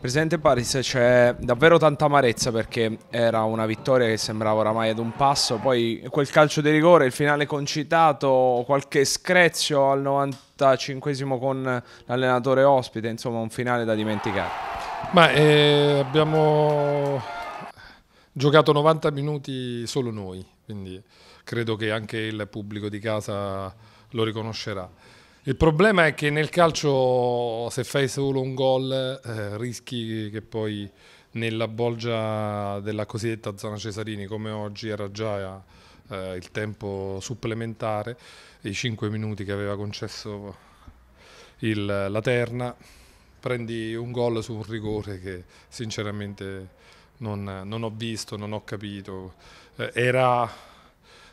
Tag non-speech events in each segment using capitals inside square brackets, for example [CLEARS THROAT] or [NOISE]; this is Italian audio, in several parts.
Presidente Paris c'è davvero tanta amarezza perché era una vittoria che sembrava oramai ad un passo, poi quel calcio di rigore, il finale concitato, qualche screzio al 95 con l'allenatore ospite, insomma un finale da dimenticare. Ma eh, abbiamo giocato 90 minuti solo noi, quindi credo che anche il pubblico di casa lo riconoscerà. Il problema è che nel calcio se fai solo un gol eh, rischi che poi nella bolgia della cosiddetta zona Cesarini, come oggi era già eh, il tempo supplementare, i 5 minuti che aveva concesso il, la terna, prendi un gol su un rigore che sinceramente non, non ho visto, non ho capito. Eh, era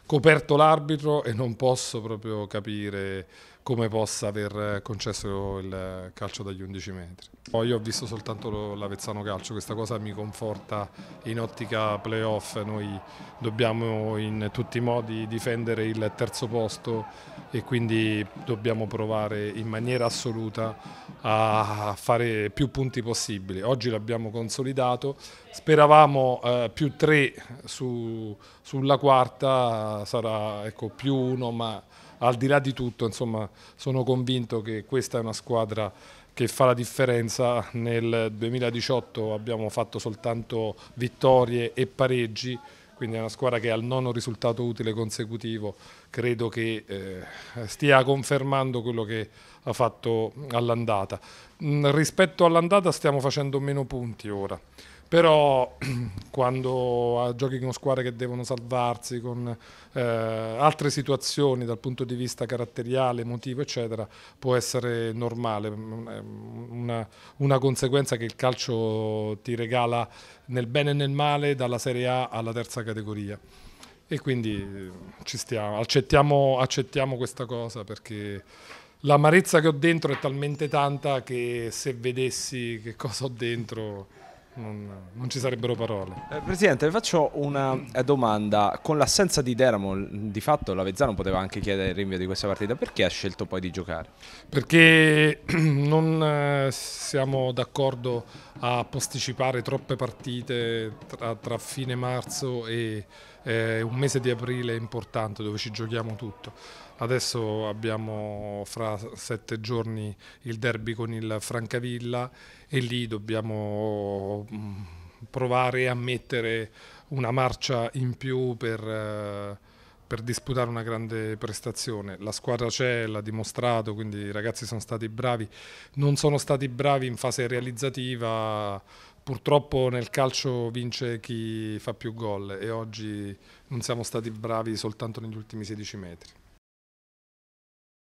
coperto l'arbitro e non posso proprio capire come possa aver concesso il calcio dagli 11 metri. Poi ho visto soltanto l'Avezzano Calcio, questa cosa mi conforta in ottica playoff, noi dobbiamo in tutti i modi difendere il terzo posto e quindi dobbiamo provare in maniera assoluta a fare più punti possibili. Oggi l'abbiamo consolidato, speravamo eh, più tre su, sulla quarta, sarà, ecco, più uno, ma al di là di tutto insomma, sono convinto che questa è una squadra che fa la differenza. Nel 2018 abbiamo fatto soltanto vittorie e pareggi, quindi è una squadra che ha il nono risultato utile consecutivo credo che eh, stia confermando quello che ha fatto all'andata. Mm, rispetto all'andata stiamo facendo meno punti ora però [CLEARS THROAT] quando giochi con squadre che devono salvarsi, con eh, altre situazioni dal punto di vista caratteriale, emotivo, eccetera, può essere normale, mm, una, una conseguenza che il calcio ti regala nel bene e nel male dalla Serie A alla terza categoria e quindi eh, ci stiamo, accettiamo, accettiamo questa cosa perché l'amarezza che ho dentro è talmente tanta che se vedessi che cosa ho dentro non, non, ci sarebbero parole. Eh, Presidente, le faccio una eh, domanda. Con l'assenza di Deramo, di fatto Lavezzano poteva anche chiedere il rinvio di questa partita. Perché ha scelto poi di giocare? Perché [CLEARS THROAT] non eh, siamo d'accordo a posticipare troppe partite tra, tra fine marzo e eh, un mese di aprile importante dove ci giochiamo tutto. Adesso abbiamo fra sette giorni il derby con il Francavilla e lì dobbiamo mm, provare a mettere una marcia in più per, eh, per disputare una grande prestazione. La squadra c'è, l'ha dimostrato, quindi i ragazzi sono stati bravi. Non sono stati bravi in fase realizzativa, purtroppo nel calcio vince chi fa più gol e oggi non siamo stati bravi soltanto negli ultimi 16 metri.